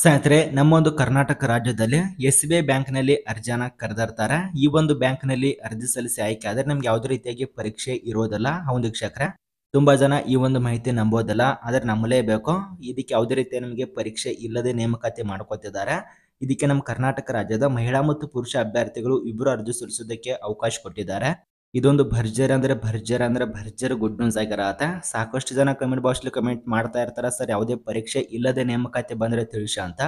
ಸ್ನೇಹಿತರೆ ಒಂದು ಕರ್ನಾಟಕ ರಾಜ್ಯದಲ್ಲಿ ಎಸ್ ಬಿ ಐ ಬ್ಯಾಂಕ್ನಲ್ಲಿ ಅರ್ಜಿಯನ್ನ ಕರೆದಿರ್ತಾರೆ ಈ ಒಂದು ಬ್ಯಾಂಕ್ನಲ್ಲಿ ಅರ್ಜಿ ಸಲ್ಲಿಸಿ ಆಯ್ಕೆ ಆದರೆ ನಮ್ಗೆ ಯಾವುದೇ ರೀತಿಯಾಗಿ ಪರೀಕ್ಷೆ ಇರೋದಿಲ್ಲ ಒಂದು ಶಿಕ್ಷಕರೇ ತುಂಬಾ ಜನ ಈ ಒಂದು ಮಾಹಿತಿ ಆದ್ರೆ ಆದರೆ ಬೇಕು ಇದಕ್ಕೆ ಯಾವುದೇ ರೀತಿಯ ನಮಗೆ ಪರೀಕ್ಷೆ ಇಲ್ಲದೆ ನೇಮಕಾತಿ ಮಾಡ್ಕೋತಿದ್ದಾರೆ ಇದಕ್ಕೆ ನಮ್ಮ ಕರ್ನಾಟಕ ರಾಜ್ಯದ ಮಹಿಳಾ ಮತ್ತು ಪುರುಷ ಅಭ್ಯರ್ಥಿಗಳು ಇಬ್ಬರು ಅರ್ಜಿ ಸಲ್ಲಿಸೋದಕ್ಕೆ ಅವಕಾಶ ಕೊಟ್ಟಿದ್ದಾರೆ ಇದೊಂದು ಭರ್ಜರ್ ಅಂದ್ರೆ ಭರ್ಜರ್ ಅಂದ್ರೆ ಭರ್ಜರ್ ಗುಡ್ ನ್ಯೂಸ್ ಆಗಿರತ್ತ ಸಾಕಷ್ಟು ಜನ ಕಮೆಂಟ್ ಬಾಕ್ಸ್ ಕಮೆಂಟ್ ಮಾಡ್ತಾ ಇರ್ತಾರ ಸರ್ ಯಾವುದೇ ಪರೀಕ್ಷೆ ಇಲ್ಲದೆ ನೇಮಕಾತಿ ಬಂದ್ರೆ ತಿಳಿಸ ಅಂತ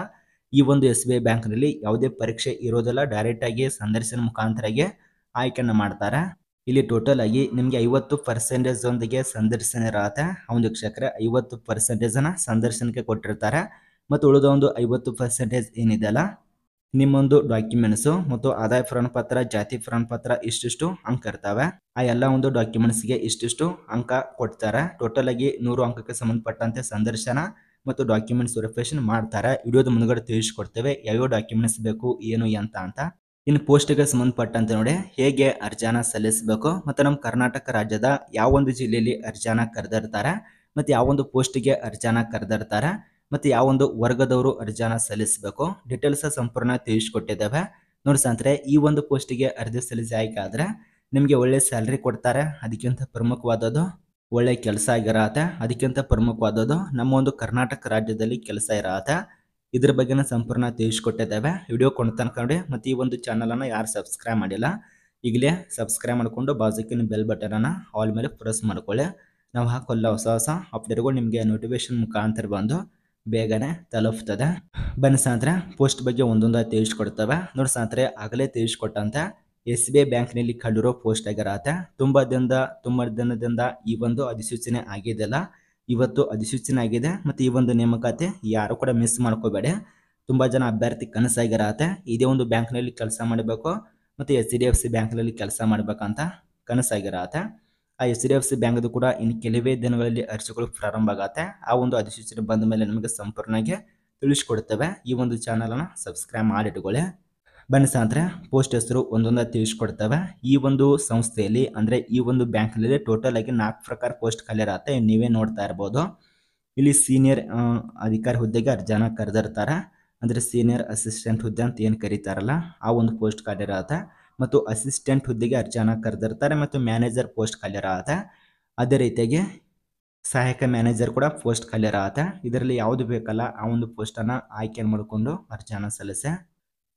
ಈ ಒಂದು ಎಸ್ ಬಿ ಐ ಬ್ಯಾಂಕ್ ನಲ್ಲಿ ಯಾವುದೇ ಪರೀಕ್ಷೆ ಇರೋದಿಲ್ಲ ಡೈರೆಕ್ಟ್ ಆಗಿ ಸಂದರ್ಶನ ಮುಖಾಂತರಗೆ ಆಯ್ಕೆಯನ್ನು ಮಾಡ್ತಾರ ಇಲ್ಲಿ ಟೋಟಲ್ ಆಗಿ ನಿಮಗೆ ಐವತ್ತು ಪರ್ಸೆಂಟೇಜ್ ಒಂದಿಗೆ ಸಂದರ್ಶನ ಇರತ್ತ ಒಂದು ವೀಕ್ಷಕರ ಐವತ್ತು ಪರ್ಸೆಂಟೇಜ್ ಅನ್ನ ಸಂದರ್ಶನಕ್ಕೆ ಕೊಟ್ಟಿರ್ತಾರ ಮತ್ತು ಉಳಿದ ಒಂದು ಐವತ್ತು ಪರ್ಸೆಂಟೇಜ್ ಏನಿದೆ ಅಲ್ಲ ನಿಮ್ಮೊಂದು ಡಾಕ್ಯುಮೆಂಟ್ಸ್ ಮತ್ತು ಆದಾಯ ಪ್ರಮಾಣ ಪತ್ರ ಜಾತಿ ಪ್ರಮಾಣ ಪತ್ರ ಇಷ್ಟಿಷ್ಟು ಅಂಕ ಇರ್ತವೆ ಆ ಎಲ್ಲ ಒಂದು ಡಾಕ್ಯುಮೆಂಟ್ಸ್ಗೆ ಇಷ್ಟಿಷ್ಟು ಅಂಕ ಕೊಡ್ತಾರೆ ಟೋಟಲ್ ಆಗಿ ನೂರು ಅಂಕಕ್ಕೆ ಸಂಬಂಧಪಟ್ಟಂತೆ ಸಂದರ್ಶನ ಮತ್ತು ಡಾಕ್ಯುಮೆಂಟ್ಸ್ ವೆರಿಫಿಕೇಶನ್ ಮಾಡ್ತಾರೆ ವಿಡಿಯೋದ ಮುಂದ್ಗಡೆ ತಿಳಿಸ್ಕೊಡ್ತೇವೆ ಯಾವ್ಯಾವ ಡಾಕ್ಯುಮೆಂಟ್ಸ್ ಬೇಕು ಏನು ಅಂತ ಅಂತ ಇನ್ನು ಗೆ ಸಂಬಂಧಪಟ್ಟಂತೆ ನೋಡಿ ಹೇಗೆ ಅರ್ಜಾನ ಸಲ್ಲಿಸಬೇಕು ಮತ್ತು ನಮ್ಮ ಕರ್ನಾಟಕ ರಾಜ್ಯದ ಯಾವೊಂದು ಜಿಲ್ಲೆಯಲ್ಲಿ ಅರ್ಜಾನ ಕರೆದಿರ್ತಾರೆ ಮತ್ತು ಯಾವೊಂದು ಗೆ ಅರ್ಜಾನ ಕರೆದಿರ್ತಾರೆ ಮತ್ತು ಯಾವ ಒಂದು ವರ್ಗದವರು ಅರ್ಜಿನ ಸಲ್ಲಿಸಬೇಕು ಡೀಟೇಲ್ಸ್ ಸಂಪೂರ್ಣ ತಿಳಿಸ್ಕೊಟ್ಟಿದ್ದಾವೆ ನೋಡಿ ಸಂತ್ರೆ ಈ ಒಂದು ಪೋಸ್ಟಿಗೆ ಅರ್ಜಿ ಸಲ್ಲಿಸಿ ಆಯ್ಕೆ ನಿಮಗೆ ಒಳ್ಳೆ ಸ್ಯಾಲ್ರಿ ಕೊಡ್ತಾರೆ ಅದಕ್ಕಿಂತ ಪ್ರಮುಖವಾದದ್ದು ಒಳ್ಳೆ ಕೆಲಸ ಆಗಿರತ್ತೆ ಅದಕ್ಕಿಂತ ಪ್ರಮುಖವಾದದ್ದು ನಮ್ಮ ಒಂದು ಕರ್ನಾಟಕ ರಾಜ್ಯದಲ್ಲಿ ಕೆಲಸ ಇರತ್ತೆ ಇದ್ರ ಬಗ್ಗೆನ ಸಂಪೂರ್ಣ ತಿಳಿಸ್ಕೊಟ್ಟಿದ್ದಾವೆ ವಿಡಿಯೋ ಕೊಂಡು ತನಕ ಮತ್ತು ಈ ಒಂದು ಚಾನಲನ್ನು ಯಾರು ಸಬ್ಸ್ಕ್ರೈಬ್ ಮಾಡಿಲ್ಲ ಈಗಲೇ ಸಬ್ಸ್ಕ್ರೈಬ್ ಮಾಡಿಕೊಂಡು ಬಾಜುಕಿನ ಬೆಲ್ ಬಟನನ್ನು ಆಲ್ ಮೇಲೆ ಪ್ರೆಸ್ ಮಾಡ್ಕೊಳ್ಳಿ ನಾವು ಹಾಕೊಲ್ಲ ಹೊಸ ಹೊಸ ಅಪ್ಡೇಟ್ಗಳು ನಿಮಗೆ ನೋಟಿಫಿಕೇಶನ್ ಮುಖಾಂತರ ಬಂದು ಬೇಗನೆ ತಲುಪ್ತದೆ ಬನ್ನಿ ಸಾಂತ್ರ ಪೋಸ್ಟ್ ಬಗ್ಗೆ ಒಂದೊಂದು ತಿಳಿಸ್ಕೊಡ್ತವೆ ನೋಡಿ ಸಾಂತ್ರೆ ಆಗಲೇ ತಿಳಿಸ್ಕೊಟ್ಟಂತ ಎಸ್ ಬಿ ಐ ಬ್ಯಾಂಕ್ನಲ್ಲಿ ಕಂಡಿರೋ ಪೋಸ್ಟ್ ಆಗಿರತ್ತೆ ತುಂಬ ದಿನದ ತುಂಬ ದಿನದಿಂದ ಈ ಒಂದು ಅಧಿಸೂಚನೆ ಆಗಿದೆಲ್ಲ ಇವತ್ತು ಅಧಿಸೂಚನೆ ಆಗಿದೆ ಮತ್ತು ಈ ಒಂದು ನೇಮಕಾತಿ ಯಾರು ಕೂಡ ಮಿಸ್ ಮಾಡ್ಕೋಬೇಡಿ ತುಂಬ ಜನ ಅಭ್ಯರ್ಥಿ ಕನಸಾಗಿರತ್ತೆ ಇದೇ ಒಂದು ಬ್ಯಾಂಕ್ನಲ್ಲಿ ಕೆಲಸ ಮಾಡಬೇಕು ಮತ್ತು ಎಚ್ ಡಿ ಎಫ್ ಸಿ ಬ್ಯಾಂಕ್ನಲ್ಲಿ ಕೆಲಸ ಮಾಡಬೇಕಂತ ಕನಸಾಗಿರತ್ತೆ ಆ ಎಚ್ ಡಿ ಎಫ್ ಸಿ ಬ್ಯಾಂಕ್ದು ಕೂಡ ಇನ್ನು ಕೆಲವೇ ದಿನಗಳಲ್ಲಿ ಅರ್ಜಿಗಳು ಪ್ರಾರಂಭ ಆಗುತ್ತೆ ಆ ಒಂದು ಅಧಿಸೂಚನೆ ಬಂದ ಮೇಲೆ ನಮಗೆ ಸಂಪೂರ್ಣವಾಗಿ ತಿಳಿಸ್ಕೊಡ್ತೇವೆ ಈ ಒಂದು ಚಾನಲನ್ನು ಸಬ್ಸ್ಕ್ರೈಬ್ ಮಾಡಿಟ್ಕೊಳ್ಳಿ ಬನ್ನಿ ಅಂದರೆ ಪೋಸ್ಟ್ ಹೆಸರು ಒಂದೊಂದ ತಿಳಿಸ್ಕೊಡ್ತವೆ ಈ ಒಂದು ಸಂಸ್ಥೆಯಲ್ಲಿ ಅಂದರೆ ಈ ಒಂದು ಬ್ಯಾಂಕ್ನಲ್ಲಿ ಟೋಟಲ್ ಆಗಿ ನಾಲ್ಕು ಪ್ರಕಾರ ಪೋಸ್ಟ್ ಖಾಲಿ ಇರತ್ತೆ ನೀವೇ ನೋಡ್ತಾ ಇರ್ಬೋದು ಇಲ್ಲಿ ಸೀನಿಯರ್ ಅಧಿಕಾರಿ ಹುದ್ದೆಗೆ ಅರ್ಜನ ಕರೆದಿರ್ತಾರೆ ಅಂದರೆ ಸೀನಿಯರ್ ಅಸಿಸ್ಟೆಂಟ್ ಹುದ್ದೆ ಅಂತ ಏನು ಕರೀತಾರಲ್ಲ ಆ ಒಂದು ಪೋಸ್ಟ್ ಖಾಲಿ ಇರತ್ತೆ ಮತ್ತು ಅಸಿಸ್ಟೆಂಟ್ ಹುದ್ದೆಗೆ ಅರ್ಜಿಯನ್ನು ಕರೆದಿರ್ತಾರೆ ಮತ್ತು ಮ್ಯಾನೇಜರ್ ಪೋಸ್ಟ್ ಖಾಲಿರಾಗತ್ತೆ ಅದೇ ರೀತಿಯಾಗಿ ಸಹಾಯಕ ಮ್ಯಾನೇಜರ್ ಕೂಡ ಪೋಸ್ಟ್ ಆತ ಇದರಲ್ಲಿ ಯಾವುದು ಬೇಕಲ್ಲ ಆ ಒಂದು ಪೋಸ್ಟನ್ನು ಆಯ್ಕೆ ಮಾಡಿಕೊಂಡು ಅರ್ಜಿಯನ್ನು ಸಲ್ಲಿಸೆ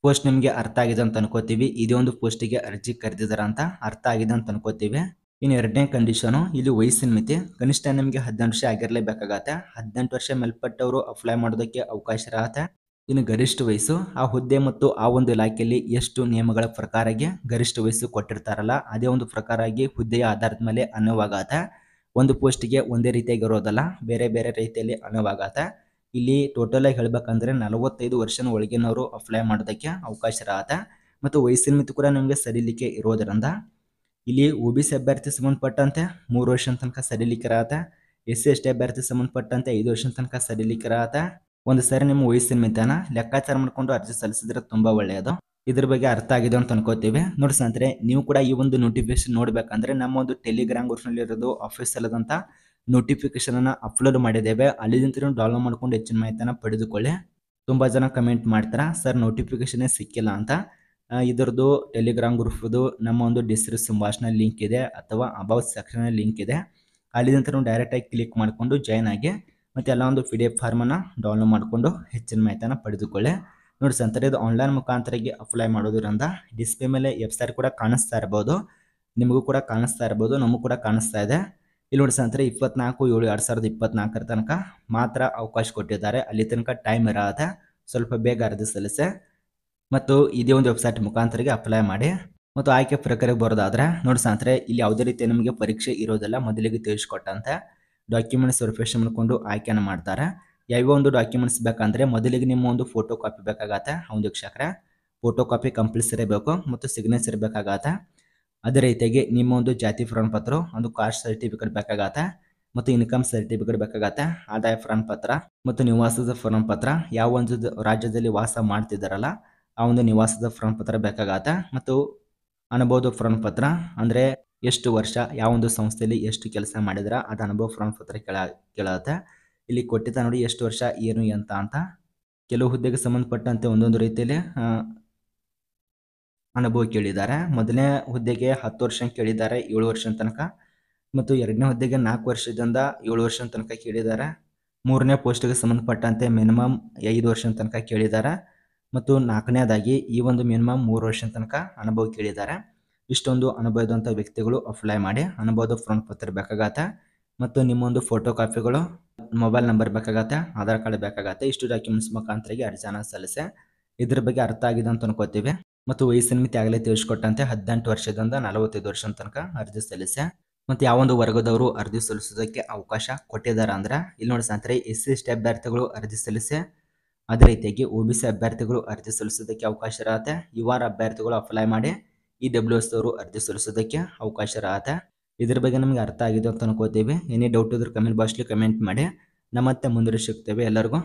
ಪೋಸ್ಟ್ ನಿಮಗೆ ಅರ್ಥ ಆಗಿದೆ ಅಂತ ಅನ್ಕೋತೀವಿ ಇದೇ ಒಂದು ಪೋಸ್ಟಿಗೆ ಅರ್ಜಿ ಕರೆದಿದ್ದಾರೆ ಅಂತ ಅರ್ಥ ಆಗಿದೆ ಅಂತ ಅನ್ಕೋತೀವಿ ಇನ್ನು ಎರಡನೇ ಕಂಡೀಷನು ಇಲ್ಲಿ ವಯಸ್ಸಿನ ಮಿತಿ ಕನಿಷ್ಠ ನಿಮಗೆ ಹದಿನೆಂಟು ವರ್ಷ ಆಗಿರಲೇಬೇಕಾಗತ್ತೆ ಹದಿನೆಂಟು ವರ್ಷ ಮೇಲ್ಪಟ್ಟವರು ಅಪ್ಲೈ ಮಾಡೋದಕ್ಕೆ ಅವಕಾಶ ಇರತ್ತೆ ಇನ್ನು ಗರಿಷ್ಠ ವಯಸ್ಸು ಆ ಹುದ್ದೆ ಮತ್ತು ಆ ಒಂದು ಇಲಾಖೆಯಲ್ಲಿ ಎಷ್ಟು ನಿಯಮಗಳ ಪ್ರಕಾರಗೆ ಗರಿಷ್ಠ ವಯಸ್ಸು ಕೊಟ್ಟಿರ್ತಾರಲ್ಲ ಅದೇ ಒಂದು ಪ್ರಕಾರವಾಗಿ ಹುದ್ದೆಯ ಆಧಾರದ ಮೇಲೆ ಅನುವಾಗಾತ ಒಂದು ಪೋಸ್ಟ್ಗೆ ಒಂದೇ ರೀತಿಯಾಗಿ ಇರೋದಲ್ಲ ಬೇರೆ ಬೇರೆ ರೀತಿಯಲ್ಲಿ ಅನುವಾಗಾತ ಇಲ್ಲಿ ಟೋಟಲ್ ಆಗಿ ಹೇಳ್ಬೇಕಂದ್ರೆ ನಲವತ್ತೈದು ವರ್ಷನ ಒಳಗಿನವರು ಅಪ್ಲೈ ಮಾಡೋದಕ್ಕೆ ಅವಕಾಶ ಇರಾತ ಮತ್ತು ವಯಸ್ಸಿನ ಮಿತಿ ಕೂಡ ನಿಮಗೆ ಸಡಿಲಿಕ್ಕೆ ಇರೋದರಿಂದ ಇಲ್ಲಿ ಒ ಬಿ ಸಿ ಅಭ್ಯರ್ಥಿ ಸಂಬಂಧಪಟ್ಟಂತೆ ಮೂರು ವರ್ಷದ ತನಕ ಸಡಿಲಿಕ್ಕೆ ಎಸ್ ಸಿ ಎಸ್ ಟಿ ಅಭ್ಯರ್ಥಿ ಸಂಬಂಧಪಟ್ಟಂತೆ ಐದು ವರ್ಷದ ತನಕ ಸಡಿಲಿಕ್ಕೆ ಒಂದು ಸರಿ ನಿಮ್ಮ ವಯಸ್ಸಿನ ಮಿತಾನ ಲೆಕ್ಕಾಚಾರ ಮಾಡಿಕೊಂಡು ಅರ್ಜಿ ಸಲ್ಲಿಸಿದ್ರೆ ತುಂಬಾ ಒಳ್ಳೆಯದು ಇದ್ರ ಬಗ್ಗೆ ಅರ್ಥ ಆಗಿದೆ ಅಂತ ಅನ್ಕೋತೀವಿ ನೋಡಿ ಸ್ನೇಹಿತರೆ ನೀವು ಕೂಡ ಈ ಒಂದು ನೋಟಿಫಿಕೇಶನ್ ನೋಡ್ಬೇಕಂದ್ರೆ ನಮ್ಮ ಒಂದು ಟೆಲಿಗ್ರಾಮ್ ನಲ್ಲಿ ಇರೋದು ಅಲ್ಲದಂತ ನೋಟಿಫಿಕೇಶನ್ ಅನ್ನ ಅಪ್ಲೋಡ್ ಮಾಡಿದ್ದೇವೆ ಅಲ್ಲಿಂದ ಡೌನ್ಲೋಡ್ ಮಾಡ್ಕೊಂಡು ಹೆಚ್ಚಿನ ಮಾಹಿತಿಯನ್ನು ಪಡೆದುಕೊಳ್ಳಿ ತುಂಬಾ ಜನ ಕಮೆಂಟ್ ಮಾಡ್ತಾರೆ ಸರ್ ನೋಟಿಫಿಕೇಶನ್ ಸಿಕ್ಕಿಲ್ಲ ಅಂತ ಇದರದ್ದು ಟೆಲಿಗ್ರಾಮ್ ಗ್ರೂಪ್ದು ನಮ್ಮ ಒಂದು ಬಾಕ್ಸ್ ಭಾಷಣ ಲಿಂಕ್ ಇದೆ ಅಥವಾ ಅಬೌಟ್ ಸೆಕ್ಷನ್ ಲಿಂಕ್ ಇದೆ ಅಲ್ಲಿಂದ ಡೈರೆಕ್ಟ್ ಆಗಿ ಕ್ಲಿಕ್ ಮಾಡಿಕೊಂಡು ಜಾಯ್ನ್ ಆಗಿ ಮತ್ತು ಎಲ್ಲ ಒಂದು ಪಿ ಡಿ ಎಫ್ ಫಾರ್ಮನ್ನು ಡೌನ್ಲೋಡ್ ಮಾಡಿಕೊಂಡು ಹೆಚ್ಚಿನ ಮಾಹಿತಿಯನ್ನು ಪಡೆದುಕೊಳ್ಳಿ ನೋಡಿ ಸ್ನೇಹಿತರೆ ಇದು ಆನ್ಲೈನ್ ಮುಖಾಂತರಿಗೆ ಅಪ್ಲೈ ಮಾಡೋದ್ರಿಂದ ಡಿಸ್ಪ್ಲೇ ಮೇಲೆ ವೆಬ್ಸೈಟ್ ಕೂಡ ಕಾಣಿಸ್ತಾ ಇರ್ಬೋದು ನಿಮಗೂ ಕೂಡ ಕಾಣಿಸ್ತಾ ಇರ್ಬೋದು ನಮಗೂ ಕೂಡ ಕಾಣಿಸ್ತಾ ಇದೆ ಇಲ್ಲಿ ನೋಡಿ ಸ್ನೇಹಿತರೆ ಇಪ್ಪತ್ನಾಲ್ಕು ಏಳು ಎರಡು ಸಾವಿರದ ಇಪ್ಪತ್ನಾಲ್ಕರ ತನಕ ಮಾತ್ರ ಅವಕಾಶ ಕೊಟ್ಟಿದ್ದಾರೆ ಅಲ್ಲಿ ತನಕ ಟೈಮ್ ಇರೋದೆ ಸ್ವಲ್ಪ ಬೇಗ ಅರ್ಜಿ ಸಲ್ಲಿಸಿ ಮತ್ತು ಇದೇ ಒಂದು ವೆಬ್ಸೈಟ್ ಮುಖಾಂತರಿಗೆ ಅಪ್ಲೈ ಮಾಡಿ ಮತ್ತು ಆಯ್ಕೆ ಪ್ರಕ್ರಿಯೆಗೆ ಬರೋದಾದ್ರೆ ನೋಡಿ ಸಂತರೆ ಇಲ್ಲಿ ಯಾವುದೇ ರೀತಿ ನಿಮಗೆ ಪರೀಕ್ಷೆ ಇರೋದಿಲ್ಲ ಮೊದಲಿಗೆ ತಿಳಿಸ್ಕೊಟ್ಟಂತೆ ಡಾಕ್ಯುಮೆಂಟ್ಸ್ ವೆರಿಫಿಕೇಶನ್ ಮಾಡಿಕೊಂಡು ಆಯ್ಕೆಯನ್ನು ಮಾಡ್ತಾರೆ ಯಾವ್ಯಾವ ಒಂದು ಡಾಕ್ಯುಮೆಂಟ್ಸ್ ಬೇಕಂದ್ರೆ ಮೊದಲಿಗೆ ನಿಮ್ಮ ಒಂದು ಫೋಟೋ ಕಾಪಿ ಬೇಕಾಗತ್ತೆ ಒಂದು ವೀಕ್ಷಕರ ಫೋಟೋ ಕಾಪಿ ಕಂಪಲ್ಸರಿ ಬೇಕು ಮತ್ತು ಸಿಗ್ನೇಚರ್ ಬೇಕಾಗತ್ತೆ ಅದೇ ರೀತಿಯಾಗಿ ನಿಮ್ಮ ಒಂದು ಜಾತಿ ಪ್ರಮಾಣ ಪತ್ರ ಒಂದು ಕಾಸ್ಟ್ ಸರ್ಟಿಫಿಕೇಟ್ ಬೇಕಾಗತ್ತೆ ಮತ್ತು ಇನ್ಕಮ್ ಸರ್ಟಿಫಿಕೇಟ್ ಬೇಕಾಗತ್ತೆ ಆದಾಯ ಪ್ರಮಾಣ ಪತ್ರ ಮತ್ತು ನಿವಾಸದ ಪ್ರಮಾಣ ಪತ್ರ ಯಾವ ಒಂದು ರಾಜ್ಯದಲ್ಲಿ ವಾಸ ಮಾಡ್ತಿದ್ದಾರಲ್ಲ ಆ ಒಂದು ನಿವಾಸದ ಪ್ರಮಾಣ ಪತ್ರ ಬೇಕಾಗತ್ತೆ ಮತ್ತು ಅನುಭವದ ಪ್ರಮಾಣ ಪತ್ರ ಅಂದರೆ ಎಷ್ಟು ವರ್ಷ ಯಾವೊಂದು ಸಂಸ್ಥೆಯಲ್ಲಿ ಎಷ್ಟು ಕೆಲಸ ಮಾಡಿದ್ರ ಅದ ಅನುಭವ ಪ್ರಮಾಣ ಪತ್ರ ಕೇಳ ಕೇಳುತ್ತೆ ಇಲ್ಲಿ ಕೊಟ್ಟಿದ್ದ ನೋಡಿ ಎಷ್ಟು ವರ್ಷ ಏನು ಅಂತ ಅಂತ ಕೆಲವು ಹುದ್ದೆಗೆ ಸಂಬಂಧಪಟ್ಟಂತೆ ಒಂದೊಂದು ರೀತಿಯಲ್ಲಿ ಅನುಭವ ಕೇಳಿದ್ದಾರೆ ಮೊದಲನೇ ಹುದ್ದೆಗೆ ಹತ್ತು ವರ್ಷ ಕೇಳಿದ್ದಾರೆ ಏಳು ವರ್ಷ ತನಕ ಮತ್ತು ಎರಡನೇ ಹುದ್ದೆಗೆ ನಾಲ್ಕು ವರ್ಷದಿಂದ ಏಳು ವರ್ಷ ತನಕ ಕೇಳಿದ್ದಾರೆ ಮೂರನೇ ಪೋಸ್ಟ್ಗೆ ಸಂಬಂಧಪಟ್ಟಂತೆ ಮಿನಿಮಮ್ ಐದು ವರ್ಷ ತನಕ ಕೇಳಿದ್ದಾರೆ ಮತ್ತು ನಾಲ್ಕನೇದಾಗಿ ಈ ಒಂದು ಮಿನಿಮಮ್ ಮೂರು ವರ್ಷ ತನಕ ಅನುಭವ ಕೇಳಿದ್ದಾರೆ ಇಷ್ಟೊಂದು ಅನುಭವದಂಥ ವ್ಯಕ್ತಿಗಳು ಅಪ್ಲೈ ಮಾಡಿ ಅನುಭವದ ಫ್ರಂಟ್ ಪತ್ರ ಬೇಕಾಗತ್ತೆ ಮತ್ತು ನಿಮ್ಮೊಂದು ಫೋಟೋ ಕಾಪಿಗಳು ಮೊಬೈಲ್ ನಂಬರ್ ಬೇಕಾಗತ್ತೆ ಆಧಾರ್ ಕಾರ್ಡ್ ಬೇಕಾಗತ್ತೆ ಇಷ್ಟು ಡಾಕ್ಯುಮೆಂಟ್ಸ್ ಮುಖಾಂತರಿಗೆ ಅರ್ಜಿನ ಸಲ್ಲಿಸೆ ಇದ್ರ ಬಗ್ಗೆ ಅರ್ಥ ಆಗಿದೆ ಅಂತ ಅನ್ಕೋತೀವಿ ಮತ್ತು ವಯಸ್ಸಿನ ಮಿತಿ ಆಗಲೇ ತಿಳಿಸ್ಕೊಟ್ಟಂತೆ ಹದಿನೆಂಟು ವರ್ಷದಿಂದ ನಲವತ್ತೈದು ವರ್ಷ ತನಕ ಅರ್ಜಿ ಸಲ್ಲಿಸೆ ಮತ್ತು ಯಾವೊಂದು ವರ್ಗದವರು ಅರ್ಜಿ ಸಲ್ಲಿಸೋದಕ್ಕೆ ಅವಕಾಶ ಕೊಟ್ಟಿದ್ದಾರೆ ಅಂದ್ರೆ ಇಲ್ಲಿ ನೋಡಿ ಸ್ನೇಹಿತರೆ ಎಸ್ ಸಿ ಅಭ್ಯರ್ಥಿಗಳು ಅರ್ಜಿ ಸಲ್ಲಿಸೆ ಅದೇ ರೀತಿಯಾಗಿ ಒ ಬಿ ಸಿ ಅಭ್ಯರ್ಥಿಗಳು ಅರ್ಜಿ ಸಲ್ಲಿಸೋದಕ್ಕೆ ಅವಕಾಶ ಇರುತ್ತೆ ಯುವರ್ ಅಭ್ಯರ್ಥಿಗಳು ಅಪ್ಲೈ ಮಾಡಿ ಈ ಡಬ್ಲ್ಯೂ ಎಸ್ ಅವರು ಅರ್ಜಿ ಸಲ್ಲಿಸೋದಕ್ಕೆ ಅವಕಾಶರಾಗತ್ತೆ ಇದ್ರ ಬಗ್ಗೆ ನಮಗೆ ಅರ್ಥ ಆಗಿದೆ ಅಂತ ಅನ್ಕೋತೀವಿ ಏನೇ ಡೌಟ್ ಇದ್ರೆ ಕಮೆಂಟ್ ಬಾಕ್ಸ್ಲಿ ಕಮೆಂಟ್ ಮಾಡಿ ನಮ್ಮ ಮತ್ತೆ ಮುಂದುವರಿಸಿರ್ತೇವೆ ಎಲ್ಲರಿಗೂ